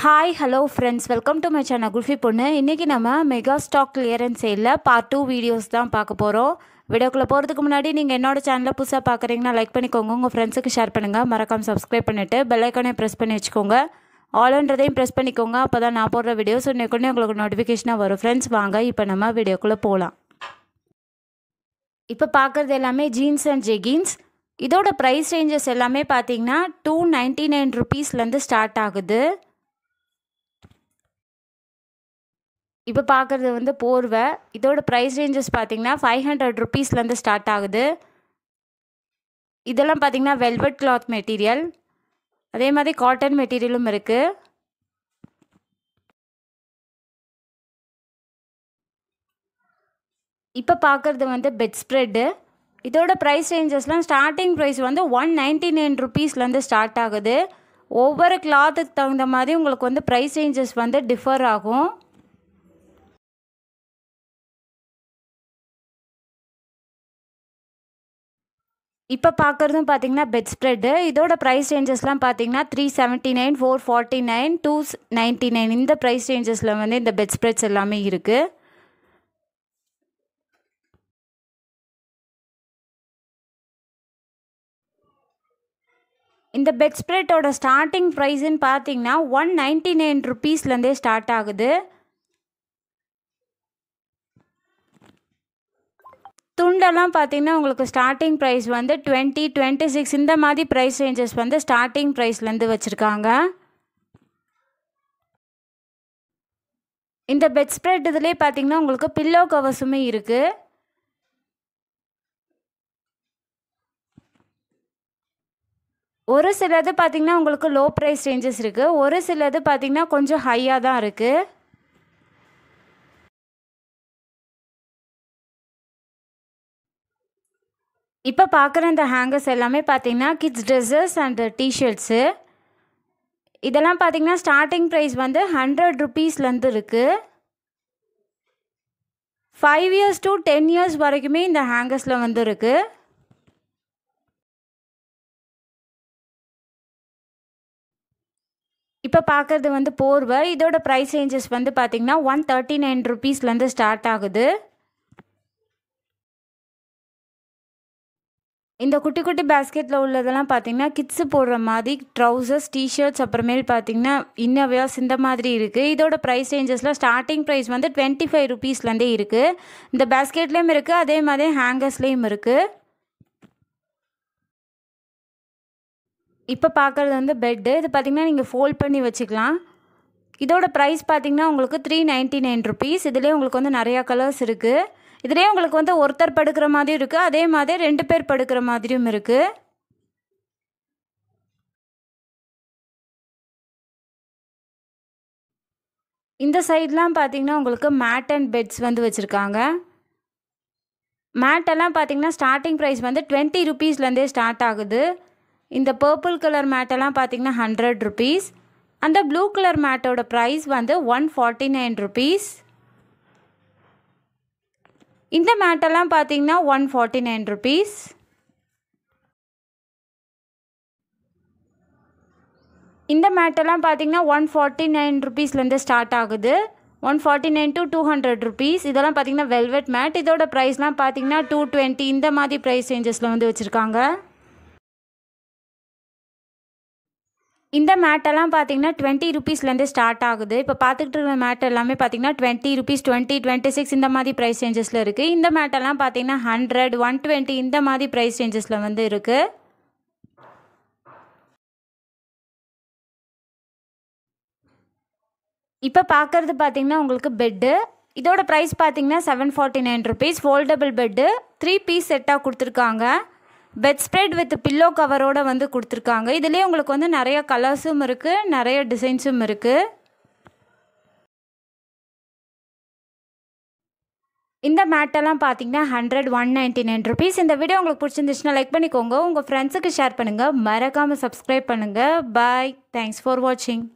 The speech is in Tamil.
hi hello friends welcome to my channel Kulfi Ponnu இன்றைக்கி நம்ம மெகா ஸ்டாக் கிளியரன்ஸ் சேலில் பார்ட் டூ வீடியோஸ் தான் பார்க்க போகிறோம் வீடியோக்குள்ளே போகிறதுக்கு முன்னாடி நீங்கள் என்னோட சேனலை புதுசாக பார்க்குறீங்கன்னா லைக் பண்ணிக்கோங்க உங்கள் ஃப்ரெண்ட்ஸுக்கு ஷேர் பண்ணுங்கள் மறக்காமல் சப்ஸ்கிரைப் பண்ணிவிட்டு பெல்லைக்கானே ப்ரெஸ் பண்ணி வச்சுக்கோங்க ஆல்ன்றதையும் ப்ரெஸ் பண்ணிக்கோங்க அப்போ தான் நான் போடுற வீடியோஸ் உடனே உங்களுக்கு நோட்டிஃபிகேஷனாக வரும் ஃப்ரெண்ட்ஸ் வாங்க இப்போ நம்ம வீடியோக்குள்ளே போகலாம் இப்போ பார்க்குறது எல்லாமே ஜீன்ஸ் அண்ட் ஜெகின்ஸ் இதோட ப்ரைஸ் ரேஞ்சஸ் எல்லாமே பார்த்தீங்கன்னா டூ நைன்ட்டி நைன் ருபீஸ்லேருந்து ஸ்டார்ட் ஆகுது இப்போ பார்க்குறது வந்து போர்வை இதோட ப்ரைஸ் ரேஞ்சஸ் பார்த்திங்கன்னா ஃபைவ் ஹண்ட்ரட் ருபீஸ்லேருந்து ஸ்டார்ட் ஆகுது இதெல்லாம் பார்த்திங்கன்னா வெல்வெட் கிளாத் மெட்டீரியல் அதே மாதிரி காட்டன் மெட்டீரியலும் இருக்குது இப்போ பார்க்குறது வந்து பெட் ஸ்ப்ரெட்டு இதோட ப்ரைஸ் ரேஞ்சஸ்லாம் ஸ்டார்டிங் ப்ரைஸ் வந்து ஒன் நைன்டி நைன் ருபீஸ்லேருந்து ஸ்டார்ட் ஆகுது ஒவ்வொரு கிளாத்துக்கு தகுந்த மாதிரி உங்களுக்கு வந்து ப்ரைஸ் ரேஞ்சஸ் வந்து டிஃபர் ஆகும் இப்போ பார்க்குறதும் பார்த்தீங்கன்னா பெட் ஸ்ப்ரெட்டு இதோட ப்ரைஸ் ரேஞ்சஸ்லாம் பார்த்தீங்கன்னா three seventy nine four forty nine two ninety nine இந்த ப்ரைஸ் ரேஞ்சஸில் வந்து இந்த பெட் ஸ்ப்ரெட்ஸ் எல்லாமே இருக்குது இந்த பெட் ஸ்ப்ரெட்டோட ஸ்டார்டிங் ப்ரைஸுன்னு பார்த்தீங்கன்னா ஒன் நைன்ட்டி நைன் ருபீஸ்லேருந்தே ஸ்டார்ட் ஆகுது துண்டெல்லாம் பார்த்தீங்கன்னா உங்களுக்கு ஸ்டார்டிங் ப்ரைஸ் வந்து டுவெண்ட்டி டுவெண்ட்டி சிக்ஸ் இந்த மாதிரி ப்ரைஸ் ரேஞ்சஸ் வந்து ஸ்டார்டிங் ப்ரைஸ்லேருந்து வச்சுருக்காங்க இந்த பெட் ஸ்ப்ரெட் இதுலேயே பார்த்தீங்கன்னா உங்களுக்கு பில்லோ கவர்ஸுமே இருக்குது ஒரு சிலது பார்த்திங்கன்னா உங்களுக்கு லோ ப்ரைஸ் ரேஞ்சஸ் இருக்குது ஒரு சிலது பார்த்திங்கன்னா கொஞ்சம் ஹையாக தான் இருக்குது இப்போ பார்க்குற இந்த ஹேங்கர்ஸ் எல்லாமே பார்த்தீங்கன்னா கிட்ஸ் ட்ரெஸ்ஸஸ் அண்ட் டிஷர்ட்ஸு இதெல்லாம் பார்த்திங்கன்னா ஸ்டார்டிங் ப்ரைஸ் வந்து ஹண்ட்ரட் ருபீஸ்லேருந்து இருக்குது five years to ten years வரைக்குமே இந்த ஹேங்கர்ஸில் வந்து இருக்குது இப்போ பார்க்குறது வந்து போர்வை இதோட ப்ரைஸ் ரேஞ்சஸ் வந்து பார்த்திங்கன்னா ஒன் தேர்ட்டி நைன் ருபீஸ்லேருந்து ஸ்டார்ட் ஆகுது இந்த குட்டி குட்டி பேஸ்கெட்டில் உள்ளதெல்லாம் பார்த்தீங்கன்னா கிட்ஸு போடுற மாதிரி ட்ரௌசர்ஸ் டிஷர்ட்ஸ் அப்புறமேல் பார்த்தீங்கன்னா இன்னவையாஸ் இந்த மாதிரி இருக்குது இதோட ப்ரைஸ் ரேஞ்சஸ்லாம் ஸ்டார்டிங் ப்ரைஸ் வந்து டுவெண்ட்டி ஃபைவ் ருபீஸ்லேருந்தே இருக்குது இந்த பேஸ்கெட்லேயும் இருக்குது அதே மாதிரி ஹேங்கர்ஸ்லேயும் இருக்குது இப்போ பார்க்குறது வந்து பெட்டு இது பார்த்திங்கன்னா நீங்கள் ஃபோல்ட் பண்ணி வச்சுக்கலாம் இதோட ப்ரைஸ் பார்த்திங்கன்னா உங்களுக்கு த்ரீ நைன்ட்டி நைன் ருபீஸ் இதிலே உங்களுக்கு வந்து நிறையா கலர்ஸ் இருக்குது இதுலேயே உங்களுக்கு வந்து ஒருத்தர் படுக்கிற மாதிரியும் இருக்குது அதே மாதிரி ரெண்டு பேர் படுக்கிற மாதிரியும் இருக்குது இந்த சைட்லாம் பார்த்திங்கன்னா உங்களுக்கு மேட் அண்ட் பெட்ஸ் வந்து வச்சுருக்காங்க மேட்டெல்லாம் பார்த்தீங்கன்னா ஸ்டார்டிங் ப்ரைஸ் வந்து டுவெண்ட்டி ருபீஸ்லேருந்தே ஸ்டார்ட் ஆகுது இந்த பர்பிள் கலர் மேட்டெல்லாம் பார்த்தீங்கன்னா ஹண்ட்ரட் ருபீஸ் அந்த ப்ளூ கலர் மேட்டோட ப்ரைஸ் வந்து ஒன் ஃபார்ட்டி நைன் ருபீஸ் இந்த மேட்டெல்லாம் பார்த்தீங்கன்னா ஒன் ஃபார்ட்டி நைன் ருபீஸ் இந்த மேட்டெல்லாம் பார்த்தீங்கன்னா ஒன் ஃபார்ட்டி நைன் ருபீஸ்லேருந்து ஸ்டார்ட் ஆகுது one forty nine to two hundred rupees இதெல்லாம் பார்த்தீங்கன்னா வெல்வெட் மேட் இதோட ப்ரைஸ்லாம் பார்த்தீங்கன்னா டூ டுவெண்ட்டி இந்த மாதிரி ப்ரைஸ் ரேஞ்சஸில் வந்து வச்சுருக்காங்க இந்த மேட்டெல்லாம் பார்த்தீங்கன்னா டுவெண்ட்டி ருபீஸ்லேருந்து ஸ்டார்ட் ஆகுது இப்போ பார்த்துட்டு இருக்கிற மேட் எல்லாமே பார்த்தீங்கன்னா twenty rupees twenty twenty six இந்த மாதிரி ப்ரைஸ் சேஞ்சஸில் இருக்குது இந்த மேட்டெல்லாம் பார்த்தீங்கன்னா ஹண்ட்ரட் ஒன் டுவெண்ட்டி இந்த மாதிரி ப்ரைஸ் சேஞ்சஸில் வந்து இருக்குது இப்போ பார்க்குறது பார்த்தீங்கன்னா உங்களுக்கு பெட்டு இதோட ப்ரைஸ் பார்த்தீங்கன்னா seven forty nine rupees foldable bed three piece செட்டாக கொடுத்துருக்காங்க பெட் ஸ்ப்ரெட் வித் பில்லோ கவரோட வந்து கொடுத்துருக்காங்க இதுலேயே உங்களுக்கு வந்து நிறைய கலர்ஸும் இருக்குது நிறைய டிசைன்ஸும் இருக்குது இந்த மேட்டெல்லாம் பார்த்தீங்கன்னா hundred one ninety nine rupees இந்த வீடியோ உங்களுக்கு பிடிச்சிருந்துச்சுன்னா லைக் பண்ணிக்கோங்க உங்கள் ஃப்ரெண்ட்ஸுக்கு ஷேர் பண்ணுங்கள் மறக்காமல் சப்ஸ்கிரைப் பண்ணுங்கள் பாய் தேங்க்ஸ் ஃபார் வாட்சிங்